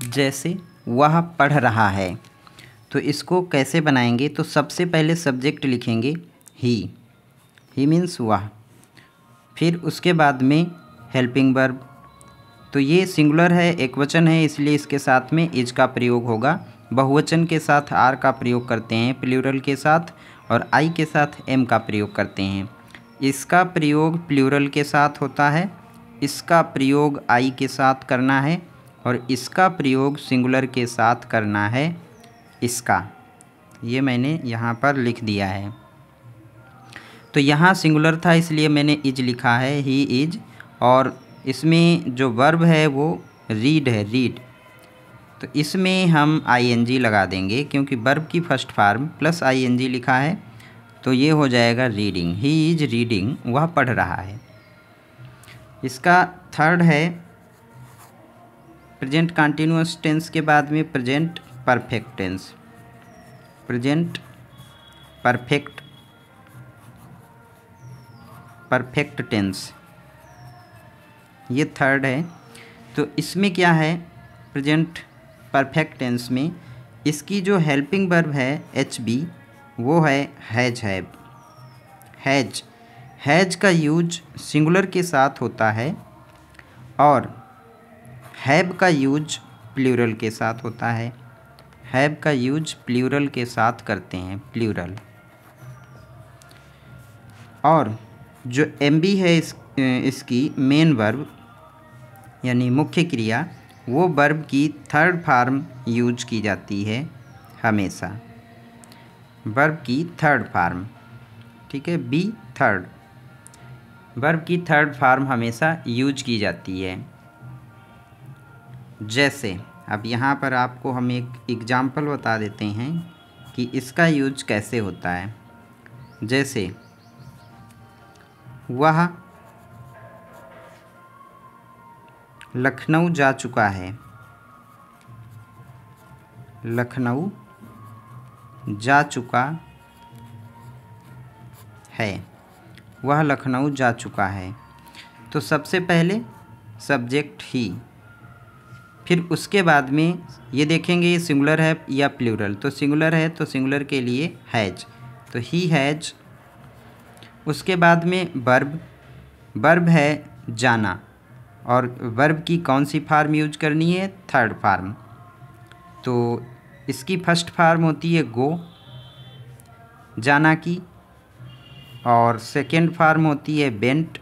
जैसे वह पढ़ रहा है तो इसको कैसे बनाएंगे तो सबसे पहले सब्जेक्ट लिखेंगे ही ही मीन्स वह फिर उसके बाद में हेल्पिंग वर्ब तो ये सिंगुलर है एक वचन है इसलिए इसके साथ में इज का प्रयोग होगा बहुवचन के साथ आर का प्रयोग करते हैं प्लूरल के साथ और आई के साथ एम का प्रयोग करते हैं इसका प्रयोग प्लूरल के साथ होता है इसका प्रयोग आई के साथ करना है और इसका प्रयोग सिंगुलर के साथ करना है इसका ये मैंने यहाँ पर लिख दिया है तो यहाँ सिंगुलर था इसलिए मैंने इज लिखा है ही इज और इसमें जो वर्ब है वो रीड है रीड तो इसमें हम आईएनजी लगा देंगे क्योंकि वर्ब की फर्स्ट फार्म प्लस आईएनजी लिखा है तो ये हो जाएगा रीडिंग ही इज रीडिंग वह पढ़ रहा है इसका थर्ड है प्रेजेंट कंटिन्यूस टेंस के बाद में present perfect tense present perfect perfect tense ये थर्ड है तो इसमें क्या है प्रेजेंट परफेक्ट टेंस में इसकी जो हेल्पिंग वर्ब है एच बी वो है हैज हैब हैज हैज का यूज सिंगुलर के साथ होता है और हैब का यूज प्लूरल के साथ होता है हैब का यूज प्लूरल के साथ करते हैं प्लूरल और जो एम बी है इस इसकी मेन वर्ब यानी मुख्य क्रिया वो वर्ब की थर्ड फार्म यूज की जाती है हमेशा वर्ब की थर्ड फार्म ठीक है बी थर्ड वर्ब की थर्ड फार्म हमेशा यूज की जाती है जैसे अब यहाँ पर आपको हम एक एग्जाम्पल बता देते हैं कि इसका यूज कैसे होता है जैसे वह लखनऊ जा चुका है लखनऊ जा चुका है वह लखनऊ जा चुका है तो सबसे पहले सब्जेक्ट ही फिर उसके बाद में ये देखेंगे ये सिंगुलर है या प्लूरल तो सिंगुलर है तो सिंगुलर के लिए हैज तो ही हैज उसके बाद में बर्ब बर्ब है जाना और वर्ब की कौन सी फार्म यूज करनी है थर्ड फार्म तो इसकी फर्स्ट फार्म होती है गो जाना की और सेकेंड फार्म होती है बेंट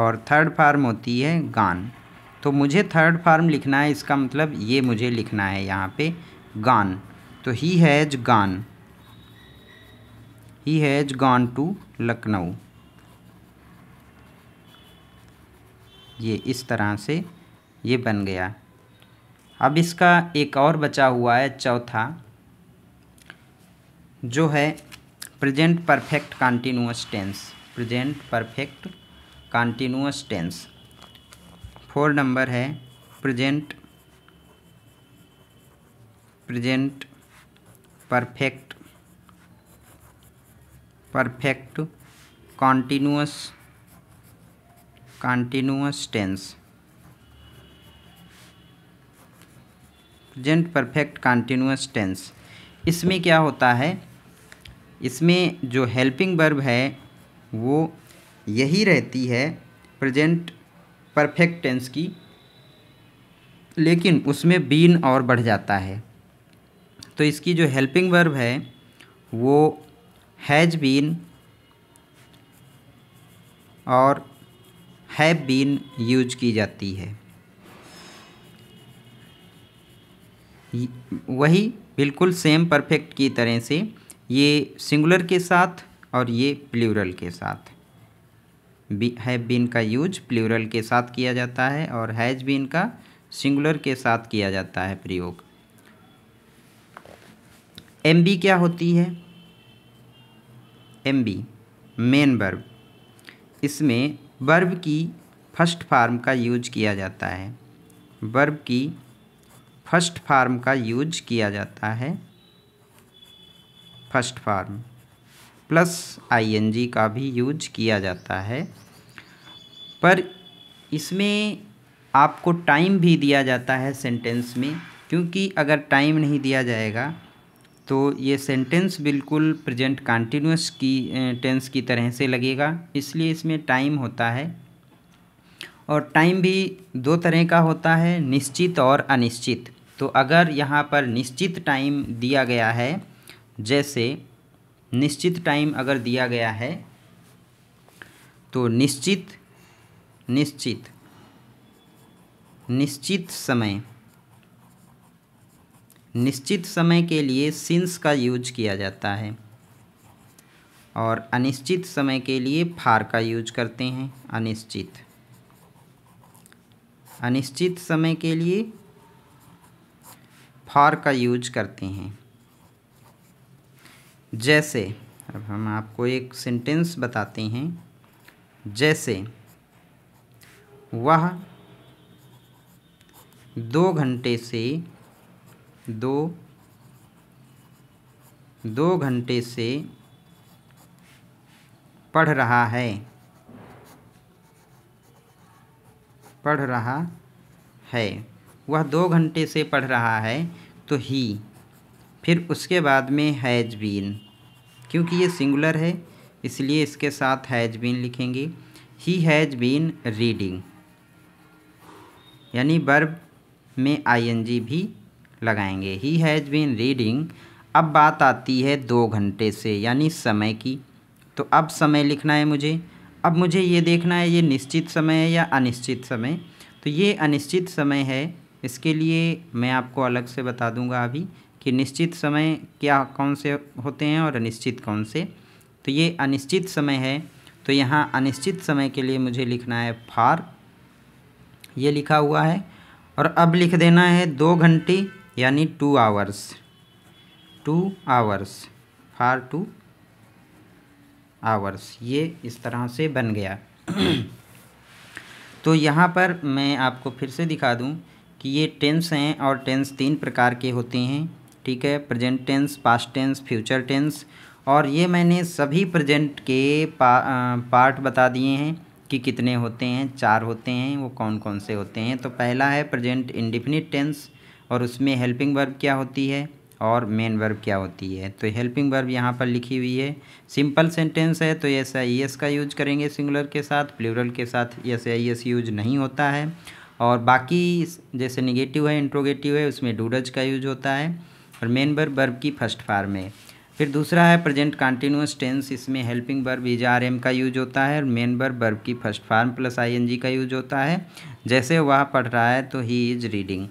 और थर्ड फार्म होती है गान तो मुझे थर्ड फार्म लिखना है इसका मतलब ये मुझे लिखना है यहाँ पे गान तो he has gone he has gone to Lucknow ये इस तरह से ये बन गया अब इसका एक और बचा हुआ है चौथा जो है present perfect continuous tense present perfect continuous tense four number है present present perfect perfect continuous continuous tense present perfect continuous tense इसमें क्या होता है इसमें जो हेल्पिंग वर्ब है वो यही रहती है प्रेजेंट परफेक्ट टेंस की लेकिन उसमें बीन और बढ़ जाता है तो इसकी जो हेल्पिंग वर्ब है वो हैज़ बीन और हैव बीन यूज की जाती है वही बिल्कुल सेम परफेक्ट की तरह से ये सिंगुलर के साथ और ये प्लूरल के साथ बी हैव बीन का यूज प्लूरल के साथ किया जाता है और हैज़ बीन का सिंगुलर के साथ किया जाता है प्रयोग एम बी क्या होती है एम बी मेन वर्ब इसमें वर्ब की फर्स्ट फार्म का यूज किया जाता है वर्ब की फर्स्ट फार्म का यूज किया जाता है फर्स्ट फार्म प्लस आईएनजी का भी यूज किया जाता है पर इसमें आपको टाइम भी दिया जाता है सेंटेंस में क्योंकि अगर टाइम नहीं दिया जाएगा तो ये सेंटेंस बिल्कुल प्रेजेंट कंटिन्यूस की टेंस की तरह से लगेगा इसलिए इसमें टाइम होता है और टाइम भी दो तरह का होता है निश्चित और अनिश्चित तो अगर यहाँ पर निश्चित टाइम दिया गया है जैसे निश्चित टाइम अगर दिया गया है तो निश्चित निश्चित निश्चित समय निश्चित समय के लिए सिंस का यूज किया जाता है और अनिश्चित समय के लिए फार का यूज करते हैं अनिश्चित अनिश्चित समय के लिए फार का यूज करते हैं जैसे अब हम आपको एक सेंटेंस बताते हैं जैसे वह दो घंटे से दो दो घंटे से पढ़ रहा है पढ़ रहा है वह दो घंटे से पढ़ रहा है तो ही फिर उसके बाद में हैज़ बीन क्योंकि ये सिंगुलर है इसलिए इसके साथ हैज़ बीन लिखेंगे ही हैज़ बीन रीडिंग यानी बर्ब में आईएनजी भी लगाएंगे ही हैज़ बीन रीडिंग अब बात आती है दो घंटे से यानी समय की तो अब समय लिखना है मुझे अब मुझे ये देखना है ये निश्चित समय है या अनिश्चित समय तो ये अनिश्चित समय है इसके लिए मैं आपको अलग से बता दूंगा अभी कि निश्चित समय क्या कौन से होते हैं और अनिश्चित कौन से तो ये अनिश्चित समय है तो यहाँ अनिश्चित समय के लिए मुझे लिखना है फार ये लिखा हुआ है और अब लिख देना है दो घंटे यानी two hours two hours for two hours ये इस तरह से बन गया तो यहाँ पर मैं आपको फिर से दिखा दूँ कि ये टेंस हैं और टेंस तीन प्रकार के होते हैं ठीक है present tense past tense future tense और ये मैंने सभी प्रेजेंट के पा, पार्ट बता दिए हैं कि कितने होते हैं चार होते हैं वो कौन कौन से होते हैं तो पहला है प्रेजेंट इंडिफिनिट टेंस और उसमें हेल्पिंग वर्ब क्या होती है और मेन वर्ब क्या होती है तो हेल्पिंग वर्ब यहाँ पर लिखी हुई है सिंपल सेंटेंस है तो एस आई एस का यूज करेंगे सिंगुलर के साथ प्लूरल के साथ एस आई एस यूज नहीं होता है और बाकी जैसे निगेटिव है इंट्रोगेटिव है उसमें डूडज का यूज होता है और रिमेंबर वर्ब की फर्स्ट फार्म है फिर दूसरा है प्रेजेंट कंटिन्यूस टेंस इसमें helping verb is are am का यूज होता है मेन वर्ब वर्ब की first form plus I N G का यूज होता है जैसे वह पढ़ रहा है तो ही इज रीडिंग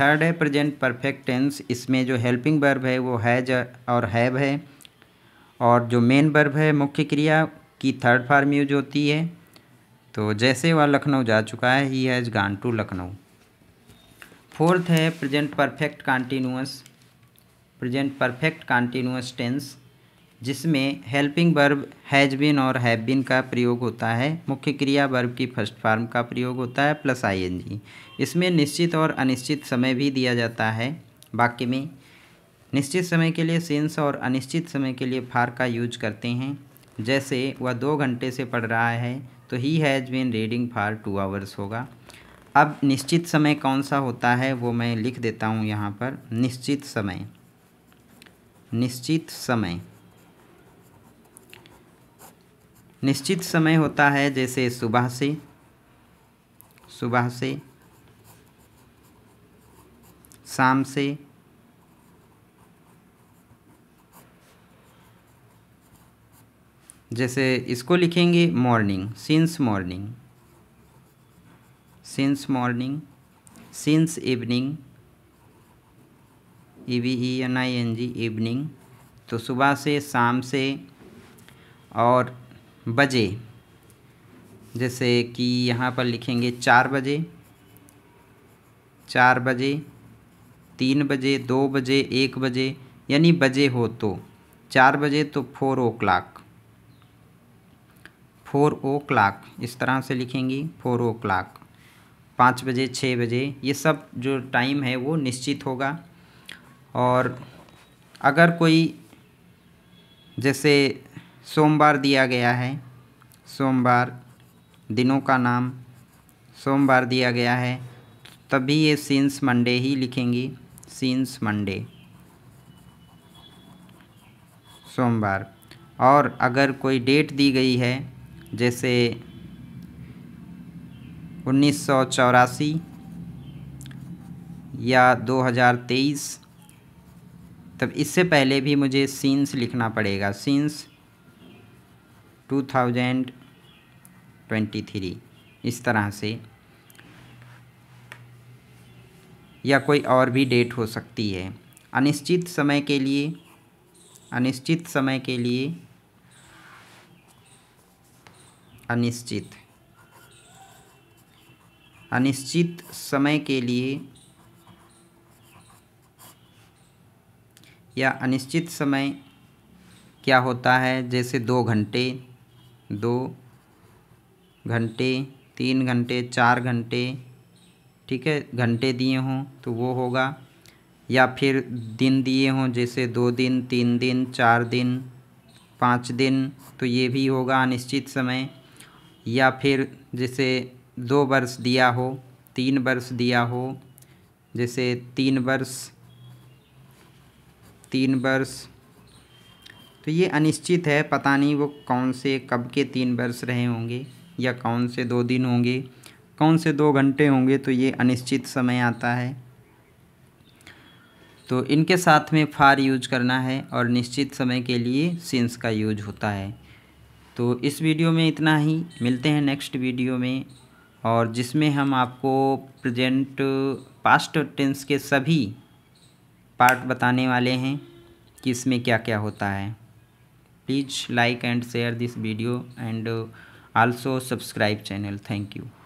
थर्ड है प्रेजेंट परफेक्ट टेंस इसमें जो हेल्पिंग वर्ब है वो हैज और हैव है और जो मेन वर्ब है मुख्य क्रिया की थर्ड फार्म यूज होती है तो जैसे वह लखनऊ जा चुका है he has gone to Lucknow fourth है present perfect continuous present perfect continuous tense जिसमें हेल्पिंग वर्ब हैज़ बिन और हैव बिन का प्रयोग होता है मुख्य क्रिया वर्ब की फर्स्ट फॉर्म का प्रयोग होता है प्लस आईएनजी इसमें निश्चित और अनिश्चित समय भी दिया जाता है वाक्य में निश्चित समय के लिए सेंस और अनिश्चित समय के लिए फार का यूज करते हैं जैसे वह दो घंटे से पढ़ रहा है तो he has been reading for two hours होगा अब निश्चित समय कौन सा होता है वो मैं लिख देता हूँ यहाँ पर निश्चित समय निश्चित समय निश्चित समय होता है जैसे सुबह से सुबह से शाम से जैसे इसको लिखेंगे morning since morning since morning since evening E V E N I N G evening तो सुबह से शाम से और बजे जैसे कि यहाँ पर लिखेंगे चार बजे चार बजे तीन बजे दो बजे एक बजे यानी बजे हो तो चार बजे तो four o'clock four o'clock इस तरह से लिखेंगी फोर ओ क्लाक पाँच बजे छः बजे ये सब जो टाइम है वो निश्चित होगा और अगर कोई जैसे सोमवार दिया गया है सोमवार दिनों का नाम सोमवार दिया गया है तभी ये सीन्स मंडे ही लिखेंगी सीन्स मंडे सोमवार और अगर कोई डेट दी गई है जैसे उन्नीस या 2023 तब इससे पहले भी मुझे सीन्स लिखना पड़ेगा since two thousand twenty three इस तरह से या कोई और भी डेट हो सकती है अनिश्चित समय के लिए अनिश्चित समय के लिए अनिश्चित अनिश्चित समय के लिए या अनिश्चित समय क्या होता है जैसे दो घंटे दो घंटे तीन घंटे चार घंटे ठीक है घंटे दिए हों तो वो होगा या फिर दिन दिए हों जैसे दो दिन तीन दिन चार दिन पाँच दिन तो ये भी होगा अनिश्चित समय या फिर जैसे दो वर्ष दिया हो तीन वर्ष दिया हो जैसे तीन वर्ष तीन वर्ष तो ये अनिश्चित है पता नहीं वो कौन से कब के तीन वर्ष रहे होंगे या कौन से दो दिन होंगे कौन से दो घंटे होंगे तो ये अनिश्चित समय आता है तो इनके साथ में फार यूज करना है और निश्चित समय के लिए सिंस का यूज होता है तो इस वीडियो में इतना ही मिलते हैं नेक्स्ट वीडियो में और जिसमें हम आपको प्रेजेंट पास्ट टेंस के सभी पार्ट बताने वाले हैं कि इसमें क्या क्या होता है please like and share this video and also subscribe channel thank you